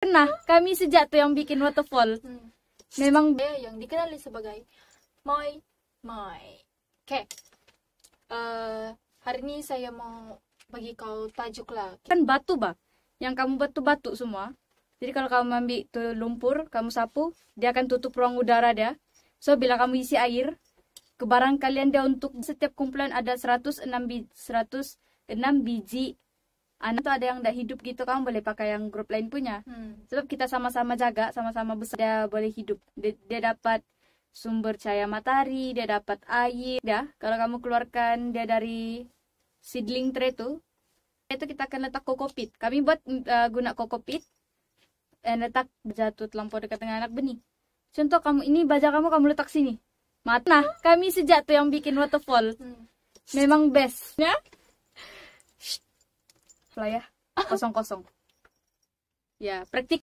pernah kami sejak tuh yang bikin waterfall hmm. memang yang dikenali sebagai moi moi oke okay. uh, eh, hari ini saya mau bagi kau tajuk lah kan batu bah yang kamu batu-batu semua jadi kalau kamu ambil tuh lumpur kamu sapu dia akan tutup ruang udara dia so bila kamu isi air kebarang kalian dia untuk setiap kumpulan ada 106 biji, 106 biji anak tuh ada yang udah hidup gitu kamu boleh pakai yang grup lain punya hmm. sebab kita sama-sama jaga sama-sama besar dia boleh hidup dia, dia dapat sumber cahaya matahari dia dapat air ya kalau kamu keluarkan dia dari seedling tray itu itu kita akan letak kokopit kami buat uh, guna kokopit dan eh, letak jatuh lampu dekat dengan anak benih contoh kamu ini baja kamu kamu letak sini mata nah, kami sejak tuh yang bikin waterfall hmm. memang best ya lah ya kosong kosong ya praktik